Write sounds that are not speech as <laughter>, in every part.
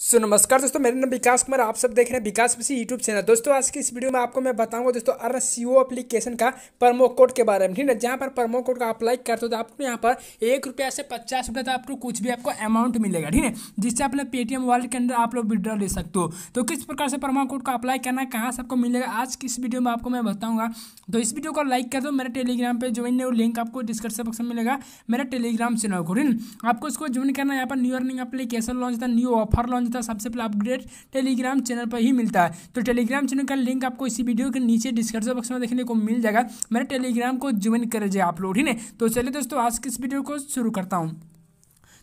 सो so, नमस्कार दोस्तों मेरा नाम विकास कुमार आप सब देख रहे हैं विकास मिश्री यूट्यूब चैनल दोस्तों आज की इस वीडियो में आपको मैं बताऊंगा दोस्तों अर सी ओ अपलीकेशन का प्रमो कोड के बारे में ठीक है जहां पर प्रमो कोड का अप्लाई करते हो तो आपको यहाँ पर एक रुपया से पचास रुपया तक आपको कुछ भी आपको अमाउंट मिलेगा ठीक है जिससे आप लोग पेटीएम वॉलेट के अंदर आप लोग विड्रॉ ले सकते हो तो किस प्रकार से प्रमो कोड का अप्लाई करना कहाँ से आपको मिलेगा आज की इस वीडियो में आपको मैं बताऊँगा तो इस वीडियो को लाइक कर दो मेरे टेलीग्राम पर ज्वाइन वो लिंक आपको डिस्क्रिप्शन बॉक्स में मिलेगा मेरा टेलीग्राम चैनल को ठीक आपको इसको ज्वाइन करना यहाँ पर न्यू अर्निंग अपलीकेशन लॉन्च था न्यू ऑफर लॉन्च मिलता है सबसे पहले अपग्रेड टेलीग्राम चैनल पर ही मिलता है तो टेलीग्राम चैनल का लिंक आपको इसी वीडियो के नीचे डिस्क्रिप्शन बॉक्स में देखने को मिल जाएगा मेरे टेलीग्राम को ज्वाइन कर जाए आप लोग ठीक है तो चलिए दोस्तों आज किस वीडियो को शुरू करता हूँ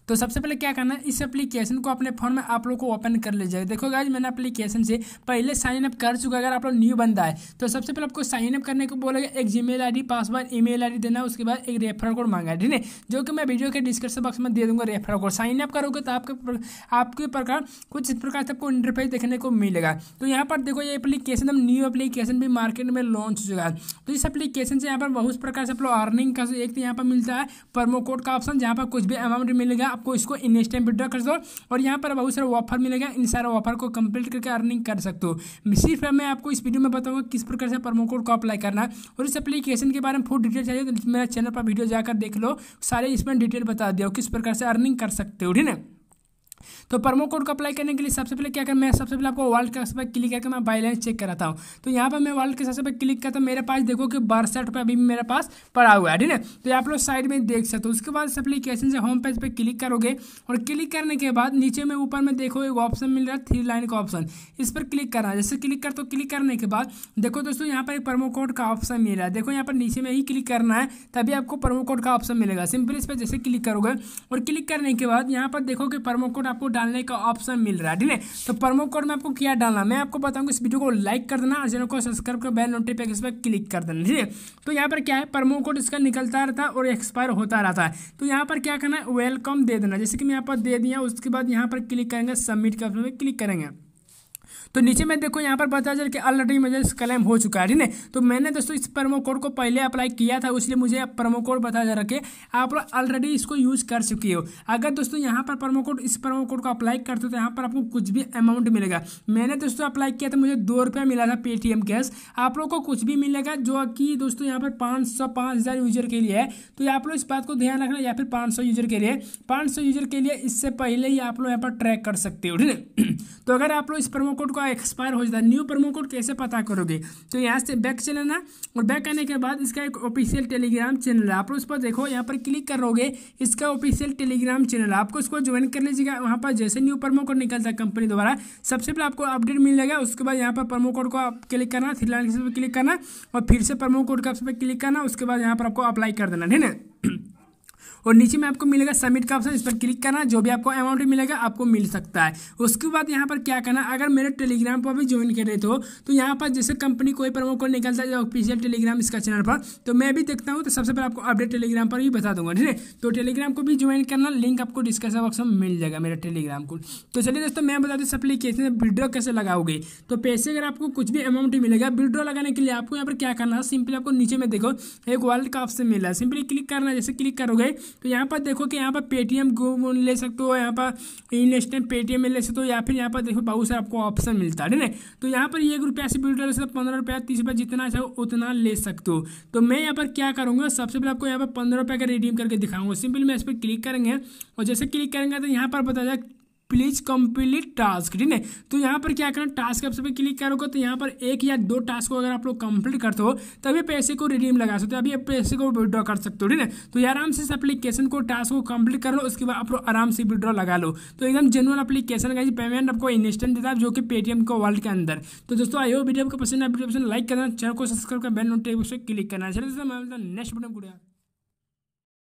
तो सबसे पहले क्या करना है इस एप्लीकेशन को अपने फ़ोन में आप लोग को ओपन कर ले जाए देखो गाइज मैंने अपलीकेशन से पहले साइन अप कर चुका अगर आप लोग न्यू बंदा है तो सबसे पहले आपको साइनअप करने को बोलेगा एक Gmail password email देना उसके बाद एक रेफर कोड मांगा है ठीक है जो कि मैं वीडियो के डिस्क्रिप्शन बॉक्स में दे दूंगा रेफर कोड साइन अप करोगे तो आपके आपके प्रकार कुछ इस प्रकार से आपको इंटरफेस देखने को मिलेगा तो यहाँ पर देखो ये एप्लीकेशन हम न्यू एप्लीकेशन भी मार्केट में लॉन्च हो चुका है तो इस एप्लीकेशन से यहाँ पर बहुत प्रकार से आप लोग अर्निंग का एक तो यहाँ पर मिलता है प्रोमो कोड का ऑप्शन जहाँ पर कुछ भी अमाउंट मिलेगा आपको इसको इंस्टेंट विड्रॉ कर दो और यहाँ पर बहुत सारे ऑफर मिलेगा इन सारे ऑफर को कंप्लीट करके अर्निंग कर सकते हो सिर्फ मैं आपको इस वीडियो में बताऊँगा किस प्रकार से प्रोमो कोड को अप्लाई करना और इस एप्लीकेशन के बारे में फुल डिटेल चाहिए तो मेरा चैनल पर वीडियो जाकर देख लो सारे इसमें डिटेल बता दिया किस प्रकार से अर्निंग कर सकते हो ठीक है तो प्रमो कोड को अप्लाई करने के लिए सबसे पहले क्या कर मैं सबसे पहले आपको वर्ल्ड कैश पर क्लिक करके मैं बैलेंस चेक कराता हूँ तो यहाँ पर मैं वर्ल्ड सबसे पहले क्लिक करता हूँ मेरे पास देखो कि बासठ रुपये अभी मेरे पास पड़ा हुआ है ठीक है तो आप लोग साइड में देख सकते हो उसके बाद एप्लीकेशन से होम पेज पर क्लिक करोगे और क्लिक करने के बाद नीचे में ऊपर में देखो एक ऑप्शन मिल रहा है थ्री लाइन का ऑप्शन इस पर क्लिक करना जैसे क्लिक कर तो क्लिक करने के बाद देखो दोस्तों यहाँ पर एक प्रोमो कोड का ऑप्शन मिल रहा है देखो यहाँ पर नीचे में ही क्लिक करना है तभी आपको प्रोमो कोड का ऑप्शन मिलेगा सिंपल इस पर जैसे क्लिक करोगे और क्लिक करने के बाद यहाँ पर देखो कि प्रोमो कोड आपको डालने का ऑप्शन मिल रहा है ठीक है तो प्रोमो कोड में आपको क्या डालना मैं आपको बताऊंगा इस वीडियो को लाइक कर देना और चैनल को सब्सक्राइब कर बेल नोटिफिकेशन पर क्लिक कर देना ठीक है तो यहाँ पर क्या है प्रोमो कोड इसका निकलता रहता है और एक्सपायर होता रहता है तो यहाँ पर क्या करना है वेलकम दे देना जैसे कि मैं यहाँ पर दे दिया उसके बाद यहाँ पर क्लिक करेंगे सबमिट का क्लिक करेंगे तो नीचे में देखो यहाँ पर पता चल कि ऑलरेडी मुझे क्लेम हो चुका है ठीक है तो मैंने दोस्तों इस प्रोमो कोड को पहले अप्लाई किया था इसलिए मुझे प्रोमो कोड बताया जा रहा आप लोग ऑलरेडी इसको यूज कर चुकी हो अगर दोस्तों यहाँ पर प्रोमो कोड इस प्रोमो कोड को अप्लाई करते हो तो यहाँ पर आपको कुछ भी अमाउंट मिलेगा मैंने दोस्तों अप्लाई किया था मुझे दो रुपया मिला था पेटीएम कैश आप लोग को कुछ भी मिलेगा जो कि दोस्तों यहाँ पर पाँच सौ हज़ार यूजर के लिए है तो आप लोग इस बात को ध्यान रखना या फिर पाँच सौ यूजर के लिए पाँच सौ यूजर के लिए इससे पहले ही आप लोग यहाँ पर ट्रैक कर सकते हो ठीक है <clears throat> तो अगर आप लोग इस प्रोमो कोड आपका एक्सपायर हो जाता है न्यू प्रोमो कोड कैसे पता करोगे तो यहाँ से बैक चलाना और बैक आने के बाद इसका एक ऑफिशियल टेलीग्राम चैनल है आप उस पर देखो यहाँ पर क्लिक करोगे इसका ऑफिशियल टेलीग्राम चैनल आपको उसको ज्वाइन कर लीजिएगा वहाँ पर जैसे न्यू प्रोमो कोड निकलता है कंपनी द्वारा सबसे पहले आपको अपडेट मिल जाएगा उसके बाद यहाँ पर प्रोमो कोड को आप क्लिक करना थ्री लाइन पर क्लिक करना और फिर से प्रोमो कोड का क्लिक करना उसके बाद यहाँ पर आपको अप्लाई कर देना ठीक है और नीचे में आपको मिलेगा सबमिट का ऑप्शन इस पर क्लिक करना जो भी आपको अमाउंट मिलेगा आपको मिल सकता है उसके बाद यहाँ पर क्या करना अगर मेरे टेलीग्राम पर भी ज्वाइन कर रहे थे तो यहाँ पर जैसे कंपनी कोई प्रमो कोड निकलता है ऑफिशियल टेलीग्राम इसका चैनल पर तो मैं भी देखता हूँ तो सबसे पहले आपको अपडेट टेलीग्राम पर भी बता दूंगा ठीक है तो टेलीग्राम को भी ज्वाइन करना लिंक आपको डिस्कशन बॉक्स में मिल जाएगा मेरा टेलीग्राम को तो चलिए दोस्तों मैं बता दूँ सप्लीकेशन विड्रॉ कैसे लगाओगे तो पैसे अगर आपको कुछ भी अमाउंट मिलेगा विड्रॉ लगाने के लिए आपको यहाँ पर क्या करना है सिंपली आपको नीचे में देखो एक वॉलेट का ऑप्शन मिला है सिंपली क्लिक करना जैसे क्लिक करोगे तो यहाँ पर देखो कि यहाँ पर पेटीएम गो ले सकते हो यहाँ पर इंस्टेंट पेटीएम में ले सकते हो या फिर यहाँ पर देखो बहुत सारा आपको ऑप्शन मिलता है ठीक है तो यहाँ पर एक रुपया से वीडियो ले सकते हो पंद्रह रुपया तीस रुपया जितना चाहो अच्छा उतना ले सकते हो तो मैं यहाँ पर क्या करूँगा सबसे पहले आपको यहाँ पर पंद्रह रुपये का रिडीम करके दिखाऊंगा सिंपल मैं इस पर क्लिक करेंगे और जैसे क्लिक करेंगे तो यहाँ पर बताया प्लीज कंप्लीट टास्क ठीक है तो यहाँ पर क्या करना टास्क आप सभी क्लिक करोगे तो यहाँ पर एक या दो टास्क को अगर आप लोग कंप्लीट करते हो तभी पैसे को रिडीम लगा सकते हो अभी आप पैसे को विड्रॉ कर सकते हो ठीक है तो आराम से इस एप्लीकेशन को टास्क को कंप्लीट कर लो उसके बाद आप लोग आराम से विड्रॉ लगा लो तो एकदम जनरल अपलीकेशन का पेमेंट आपको इंस्टेंट देता है जो कि पेटीएम के वर्ल्ड के अंदर तो दोस्तों आई हो वीडियो आपको पसंद है वीडियो पसंद लाइक करना चैनल को सब्सक्राइब कर बेल नोटिफिकेशन क्लिक करना चलिए नेक्स्ट वीडियो